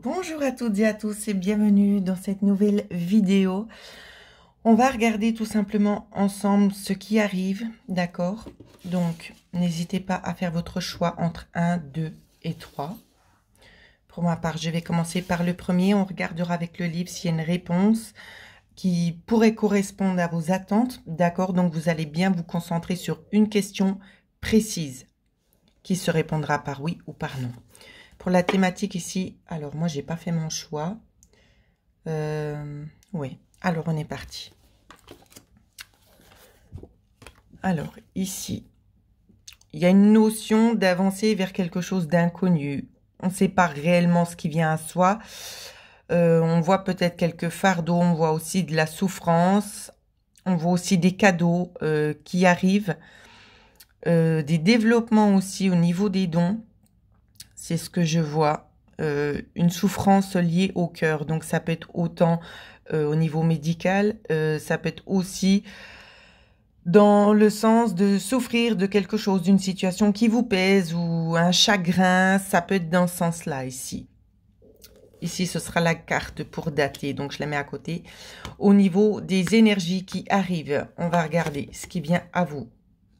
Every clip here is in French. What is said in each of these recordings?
Bonjour à toutes et à tous et bienvenue dans cette nouvelle vidéo. On va regarder tout simplement ensemble ce qui arrive, d'accord Donc, n'hésitez pas à faire votre choix entre 1, 2 et 3. Pour ma part, je vais commencer par le premier. On regardera avec le livre s'il y a une réponse qui pourrait correspondre à vos attentes, d'accord Donc, vous allez bien vous concentrer sur une question précise qui se répondra par oui ou par non. Pour la thématique ici, alors moi, j'ai pas fait mon choix. Euh, oui, alors on est parti. Alors ici, il y a une notion d'avancer vers quelque chose d'inconnu. On ne sait pas réellement ce qui vient à soi. Euh, on voit peut-être quelques fardeaux, on voit aussi de la souffrance, on voit aussi des cadeaux euh, qui arrivent, des développements aussi au niveau des dons c'est ce que je vois. Euh, une souffrance liée au cœur. Donc ça peut être autant euh, au niveau médical, euh, ça peut être aussi dans le sens de souffrir de quelque chose, d'une situation qui vous pèse ou un chagrin, ça peut être dans ce sens-là ici. Ici, ce sera la carte pour dater, donc je la mets à côté. Au niveau des énergies qui arrivent, on va regarder ce qui vient à vous.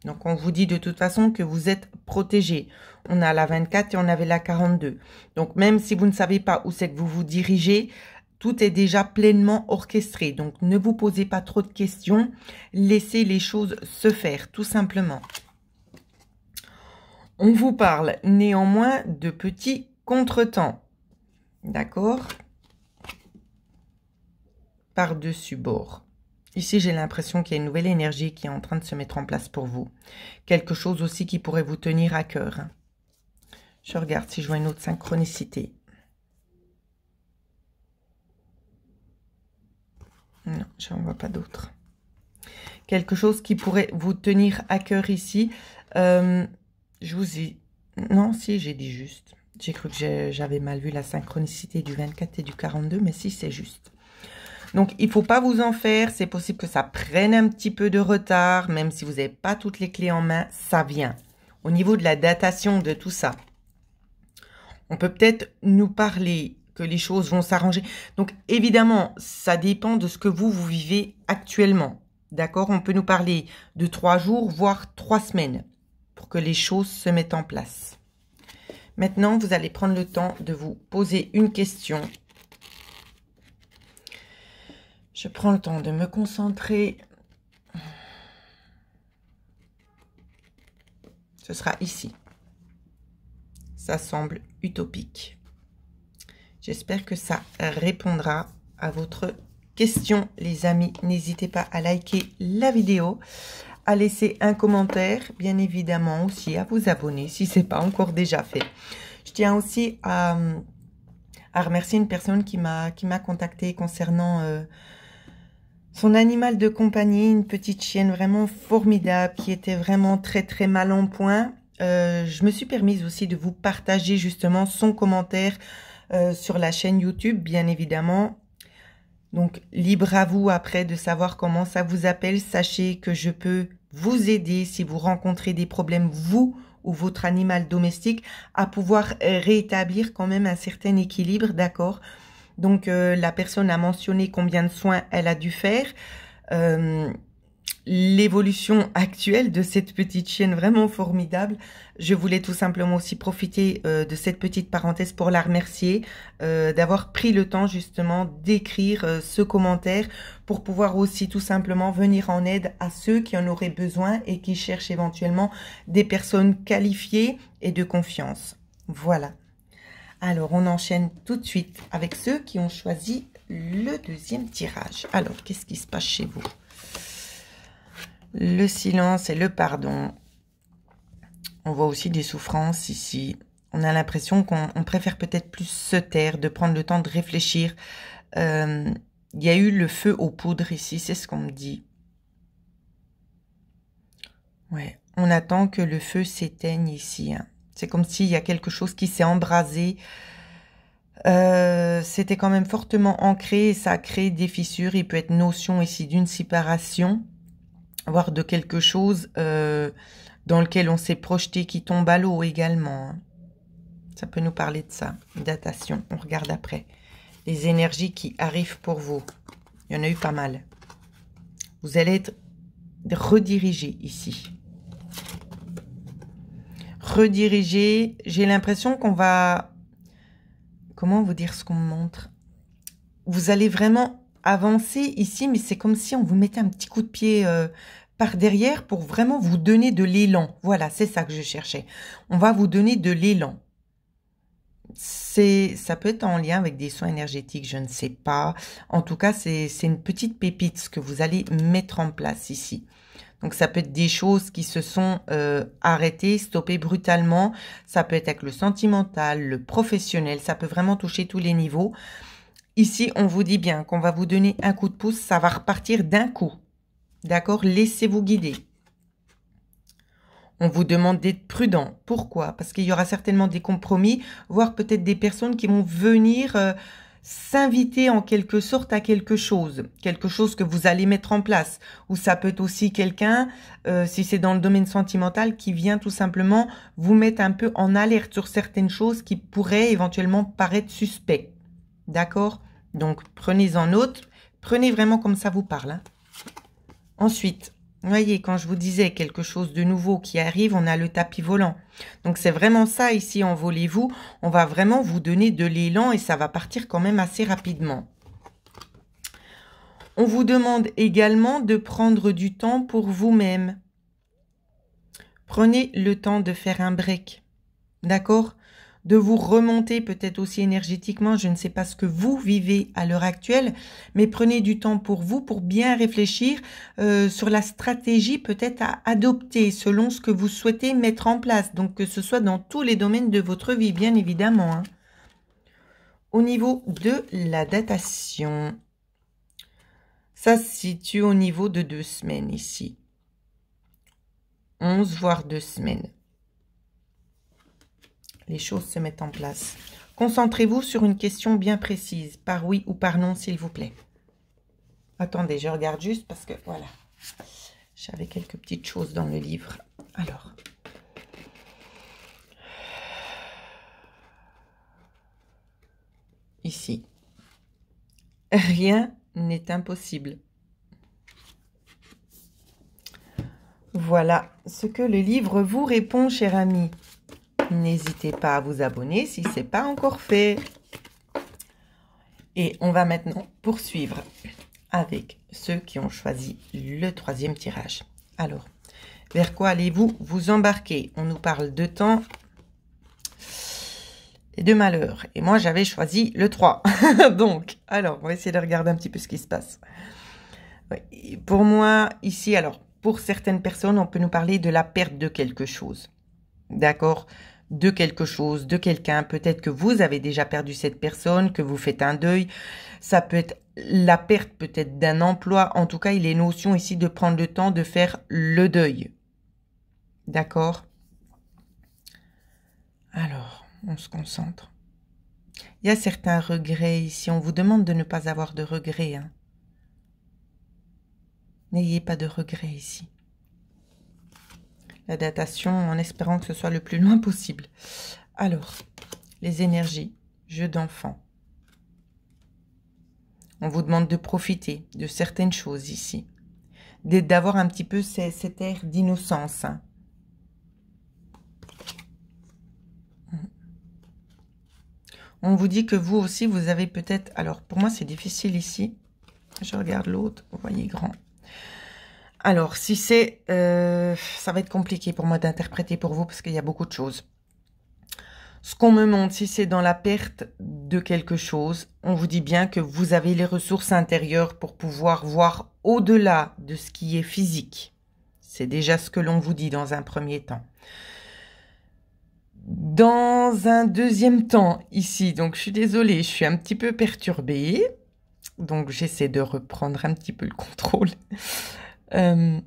Donc, on vous dit de toute façon que vous êtes protégé on a la 24 et on avait la 42. Donc même si vous ne savez pas où c'est que vous vous dirigez, tout est déjà pleinement orchestré. Donc ne vous posez pas trop de questions, laissez les choses se faire tout simplement. On vous parle néanmoins de petits contretemps. D'accord Par-dessus bord. Ici, j'ai l'impression qu'il y a une nouvelle énergie qui est en train de se mettre en place pour vous. Quelque chose aussi qui pourrait vous tenir à cœur. Je regarde si je vois une autre synchronicité. Non, je n'en vois pas d'autre. Quelque chose qui pourrait vous tenir à cœur ici. Euh, je vous ai... Non, si, j'ai dit juste. J'ai cru que j'avais mal vu la synchronicité du 24 et du 42, mais si, c'est juste. Donc, il ne faut pas vous en faire. C'est possible que ça prenne un petit peu de retard, même si vous n'avez pas toutes les clés en main, ça vient. Au niveau de la datation de tout ça, on peut peut-être nous parler que les choses vont s'arranger. Donc évidemment, ça dépend de ce que vous, vous vivez actuellement. D'accord On peut nous parler de trois jours, voire trois semaines, pour que les choses se mettent en place. Maintenant, vous allez prendre le temps de vous poser une question. Je prends le temps de me concentrer. Ce sera ici. Ça semble utopique. J'espère que ça répondra à votre question, les amis. N'hésitez pas à liker la vidéo, à laisser un commentaire, bien évidemment aussi à vous abonner si ce n'est pas encore déjà fait. Je tiens aussi à, remercier une personne qui m'a contacté concernant euh, son animal de compagnie, une petite chienne vraiment formidable qui était vraiment très très mal en point euh, je me suis permise aussi de vous partager justement son commentaire euh, sur la chaîne YouTube, bien évidemment. Donc, libre à vous après de savoir comment ça vous appelle. Sachez que je peux vous aider si vous rencontrez des problèmes, vous ou votre animal domestique, à pouvoir euh, rétablir quand même un certain équilibre, d'accord Donc, la personne a mentionné combien de soins elle a dû faire l'évolution actuelle de cette petite chaîne vraiment formidable. Je voulais tout simplement aussi profiter euh, de cette petite parenthèse pour la remercier euh, d'avoir pris le temps justement d'écrire euh, ce commentaire pour pouvoir aussi tout simplement venir en aide à ceux qui en auraient besoin et qui cherchent éventuellement des personnes qualifiées et de confiance. Voilà. Alors, on enchaîne tout de suite avec ceux qui ont choisi le deuxième tirage. Alors, qu'est-ce qui se passe chez vous le silence et le pardon. On voit aussi des souffrances ici. On a l'impression qu'on préfère peut-être plus se taire, de prendre le temps de réfléchir. Euh, il y a eu le feu aux poudres ici, c'est ce qu'on me dit. Ouais, on attend que le feu s'éteigne ici. Hein. C'est comme s'il y a quelque chose qui s'est embrasé. Euh, c'était quand même fortement ancré et ça a créé des fissures. Il peut être notion ici d'une séparation. Avoir de quelque chose euh, dans lequel on s'est projeté qui tombe à l'eau également. Hein. Ça peut nous parler de ça, datation, on regarde après. Les énergies qui arrivent pour vous, il y en a eu pas mal. Vous allez être redirigé ici. Redirigé, j'ai l'impression qu'on va... Comment vous dire ce qu'on me montre Vous allez vraiment avancer ici, mais c'est comme si on vous mettait un petit coup de pied euh, par derrière pour vraiment vous donner de l'élan. Voilà, c'est ça que je cherchais. On va vous donner de l'élan. C'est, ça peut être en lien avec des soins énergétiques, je ne sais pas. En tout cas, c'est une petite pépite ce que vous allez mettre en place ici. Donc ça peut être des choses qui se sont euh, arrêtées, stoppées brutalement. Ça peut être avec le sentimental, le professionnel. Ça peut vraiment toucher tous les niveaux. Ici, on vous dit bien qu'on va vous donner un coup de pouce, ça va repartir d'un coup. D'accord Laissez-vous guider. On vous demande d'être prudent. Pourquoi Parce qu'il y aura certainement des compromis, voire peut-être des personnes qui vont venir euh, s'inviter en quelque sorte à quelque chose, quelque chose que vous allez mettre en place. Ou ça peut être aussi quelqu'un, euh, si c'est dans le domaine sentimental, qui vient tout simplement vous mettre un peu en alerte sur certaines choses qui pourraient éventuellement paraître suspectes. D'accord donc, prenez-en note. Prenez vraiment comme ça vous parle. Hein. Ensuite, voyez, quand je vous disais quelque chose de nouveau qui arrive, on a le tapis volant. Donc, c'est vraiment ça ici, envolez-vous. On va vraiment vous donner de l'élan et ça va partir quand même assez rapidement. On vous demande également de prendre du temps pour vous-même. Prenez le temps de faire un break. D'accord de vous remonter peut-être aussi énergétiquement. Je ne sais pas ce que vous vivez à l'heure actuelle, mais prenez du temps pour vous pour bien réfléchir euh, sur la stratégie peut-être à adopter selon ce que vous souhaitez mettre en place. Donc que ce soit dans tous les domaines de votre vie, bien évidemment. Hein. Au niveau de la datation, ça se situe au niveau de deux semaines ici. Onze voire deux semaines les choses se mettent en place. Concentrez-vous sur une question bien précise, par oui ou par non, s'il vous plaît. Attendez, je regarde juste parce que, voilà, j'avais quelques petites choses dans le livre. Alors, ici, rien n'est impossible. Voilà ce que le livre vous répond, cher ami. N'hésitez pas à vous abonner si ce n'est pas encore fait. Et on va maintenant poursuivre avec ceux qui ont choisi le troisième tirage. Alors, vers quoi allez-vous vous embarquer On nous parle de temps et de malheur. Et moi, j'avais choisi le 3. Donc, alors, on va essayer de regarder un petit peu ce qui se passe. pour moi, ici, alors, pour certaines personnes, on peut nous parler de la perte de quelque chose. D'accord de quelque chose, de quelqu'un. Peut-être que vous avez déjà perdu cette personne, que vous faites un deuil. Ça peut être la perte peut-être d'un emploi. En tout cas, il est notion ici de prendre le temps de faire le deuil. D'accord Alors, on se concentre. Il y a certains regrets ici. On vous demande de ne pas avoir de regrets. Hein. N'ayez pas de regrets ici la datation en espérant que ce soit le plus loin possible. Alors, les énergies, jeu d'enfant. On vous demande de profiter de certaines choses ici, d'avoir un petit peu cet air d'innocence. Hein. On vous dit que vous aussi, vous avez peut-être... Alors, pour moi, c'est difficile ici. Je regarde l'autre, vous voyez grand. Alors, si c'est... Euh, ça va être compliqué pour moi d'interpréter pour vous parce qu'il y a beaucoup de choses. Ce qu'on me montre, si c'est dans la perte de quelque chose, on vous dit bien que vous avez les ressources intérieures pour pouvoir voir au-delà de ce qui est physique. C'est déjà ce que l'on vous dit dans un premier temps. Dans un deuxième temps, ici, donc je suis désolée, je suis un petit peu perturbée. Donc j'essaie de reprendre un petit peu le contrôle. Euh,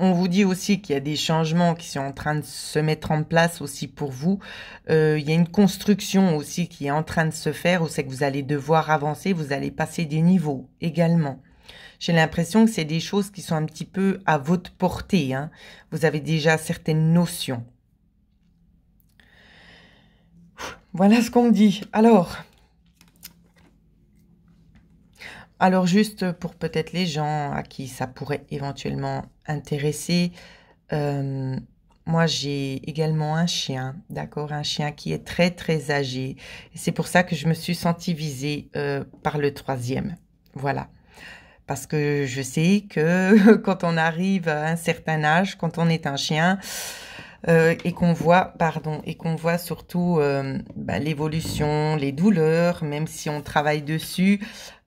on vous dit aussi qu'il y a des changements qui sont en train de se mettre en place aussi pour vous. Euh, il y a une construction aussi qui est en train de se faire où c'est que vous allez devoir avancer, vous allez passer des niveaux également. J'ai l'impression que c'est des choses qui sont un petit peu à votre portée. Hein. Vous avez déjà certaines notions. Voilà ce qu'on me dit. Alors, alors juste pour peut-être les gens à qui ça pourrait éventuellement intéresser, euh, moi j'ai également un chien, d'accord, un chien qui est très très âgé. C'est pour ça que je me suis sentie visée euh, par le troisième. Voilà. Parce que je sais que quand on arrive à un certain âge, quand on est un chien, euh, et qu'on voit, pardon, et qu'on voit surtout ben, l'évolution, les douleurs, même si on travaille dessus,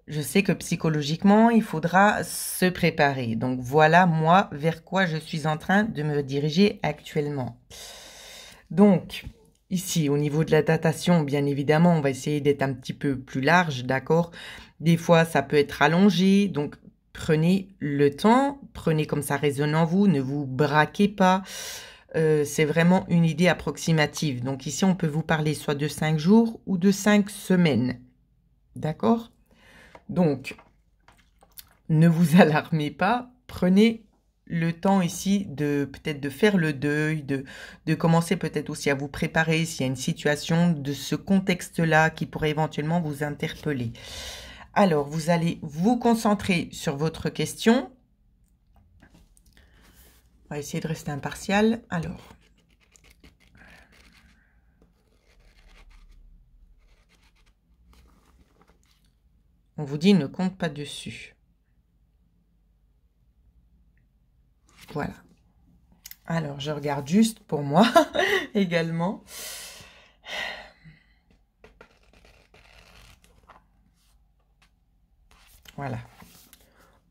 je sais que psychologiquement, il faudra se préparer. Donc voilà, moi, vers quoi je suis en train de me diriger actuellement. Donc, ici, au niveau de la datation, bien évidemment, on va essayer d'être un petit peu plus large, d'accord Des fois, ça peut être allongé, donc prenez le temps, prenez comme ça résonne en vous, ne vous braquez pas. Euh, c'est vraiment une idée approximative. Donc ici, on peut vous parler soit de cinq jours ou de cinq semaines. D'accord donc, ne vous alarmez pas, prenez le temps ici de peut-être de faire le deuil, de, de commencer peut-être aussi à vous préparer s'il y a une situation de ce contexte-là qui pourrait éventuellement vous interpeller. Alors, vous allez vous concentrer sur votre question. On va essayer de rester impartial. Alors, vous dit ne compte pas dessus. Voilà. Alors, je regarde juste pour moi également. Voilà.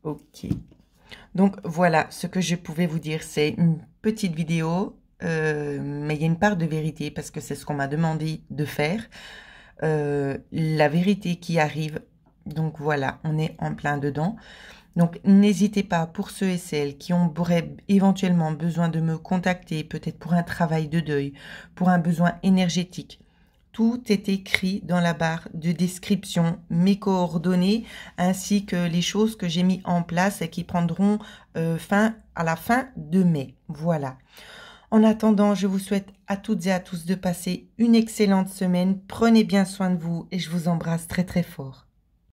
Ok. Donc voilà, ce que je pouvais vous dire, c'est une petite vidéo, euh, mais il y a une part de vérité parce que c'est ce qu'on m'a demandé de faire. Euh, la vérité qui arrive donc voilà, on est en plein dedans. Donc n'hésitez pas pour ceux et celles qui ont, éventuellement besoin de me contacter, peut-être pour un travail de deuil, pour un besoin énergétique. Tout est écrit dans la barre de description, mes coordonnées, ainsi que les choses que j'ai mis en place et qui prendront euh, fin à la fin de mai. Voilà. En attendant, je vous souhaite à toutes et à tous de passer une excellente semaine. Prenez bien soin de vous et je vous embrasse très très fort.